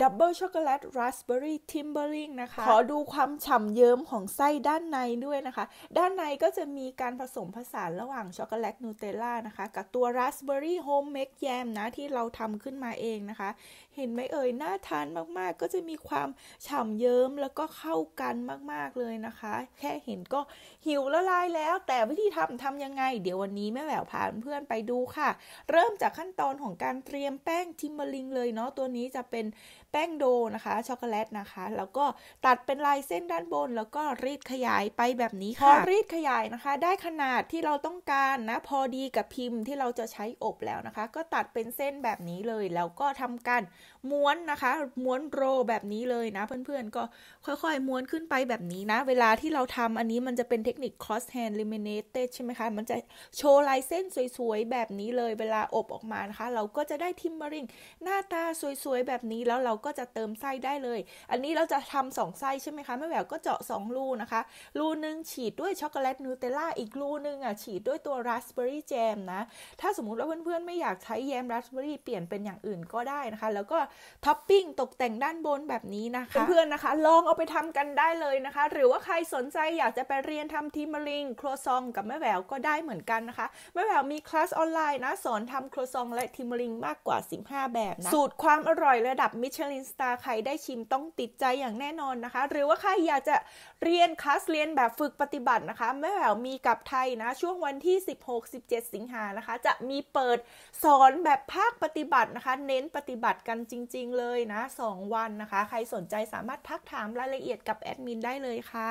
ดับเบิลช็อกโกแลตราสเบอรี่ทิมเบอร์ลิงนะคะขอดูความฉ่ำเยิ้มของไส้ด้านในด้วยนะคะ ด้านในก็จะมีการผสมผสานระหว่าง ช็อกโกแลตนูเทลล่านะคะกับตัวราสเบอรี่โฮมเมกแยมนะที่เราทำขึ้นมาเองนะคะ เห็นไหมเอ่ยน่าทานมากๆ ก็จะมีความฉ่ำเยิ้มแล้วก็เข้ากันมากๆเลยนะคะ แค่เห็นก็หิวละลายแล้ว แต่วิธีทำทำยังไง เดี๋ยววันนี้แม่แหววพาเพื่อนไปดูค่ะ เริ่มจากขั้นตอนของการเตรียมแป้งทิมเบอร์ลิงเลยเนาะตัวนี้จะเป็นแป้งโดนะคะช็อกโกแลตนะคะแล้วก็ตัดเป็นลายเส้นด้านบน แล้วก็รีดขยายไปแบบนี้ค่ะพอรีดขยายนะคะ ได้ขนาดที่เราต้องการนะพอดีกับพิมพ์ที่เราจะใช้อบแล้วนะคะ ก็ตัดเป็นเส้นแบบนี้เลยแล้วก็ทำการม้วนนะคะ ม้วนโรแบบนี้เลยนะเพื่อนๆ ก็ค่อยๆ ม้วนขึ้นไปแบบนี้นะ เวลาที่เราทำอันนี้มันจะเป็นเทคนิค cross hand laminated ใช่ไหมคะมันจะโชว์ลายเส้นสวยๆแบบนี้เลย เวลาอบออกมานะคะ เราก็จะได้ทิมเบอริงหน้าตาสวยๆแบบนี้แล้วเราก็จะเติมไส้ได้เลย อันนี้เราจะทำสองไส้ใช่ไหมคะแม่แหววก็เจาะ2รูนะคะ รูนึง ฉีดด้วยช็อกโกแลตนูเทลล่าอีกรูนึงอ่ะฉีดด้วยตัวราสเบอรี่แจมนะ ถ้าสมมติว่าเพื่อนๆ ไม่อยากใช้แยมราสเบอรี่เปลี่ยนเป็นอย่างอื่นก็ได้นะคะ แล้วก็ท็อปปิ้งตกแต่งด้านบนแบบนี้นะคะเพื่อนๆนะคะ ลองเอาไปทำกันได้เลยนะคะ หรือว่าใครสนใจอยากจะไป เรียนทำทีมลิงครัวซองกับแม่แววก็ได้เหมือนกันนะคะแม่แววมีคลาสออนไลน์นะสอนทำครัวซองและทีมลิงมากกว่า15แบบนะสูตรความอร่อยระดับมิชลินรินสตาร์ใครได้ชิมต้องติดใจอย่างแน่นอนนะคะ หรือว่าใครอยากจะเรียนคลาสเรียนแบบฝึกปฏิบัตินะคะแม่แหววมีกับไทยนะ ช่วงวันที่ 16-17 สิงหานะคะ จะมีเปิดสอนแบบภาคปฏิบัตินะคะ เน้นปฏิบัติกันจริง ๆ เลยนะ 2 วันนะคะ ใครสนใจสามารถทักถามรายละเอียดกับแอดมินได้เลยค่ะ